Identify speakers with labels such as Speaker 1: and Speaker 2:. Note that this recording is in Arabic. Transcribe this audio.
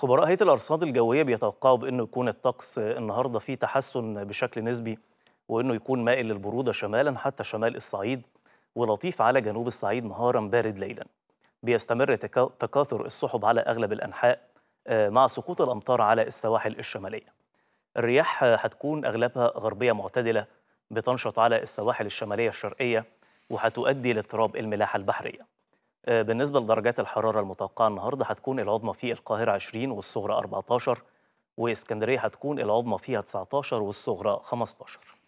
Speaker 1: خبراء هيئه الارصاد الجويه بيتوقعوا بانه يكون الطقس النهارده فيه تحسن بشكل نسبي وانه يكون مائل للبروده شمالا حتى شمال الصعيد ولطيف على جنوب الصعيد نهارا بارد ليلا. بيستمر تكاثر السحب على اغلب الانحاء آه، مع سقوط الامطار على السواحل الشماليه. الرياح هتكون اغلبها غربيه معتدله بتنشط على السواحل الشماليه الشرقيه وهتؤدي لاضطراب الملاحه البحريه. آه، بالنسبة لدرجات الحرارة المتوقعة النهاردة هتكون العظمى في القاهرة 20 والصغرى 14 واسكندرية هتكون العظمى فيها 19 والصغرى 15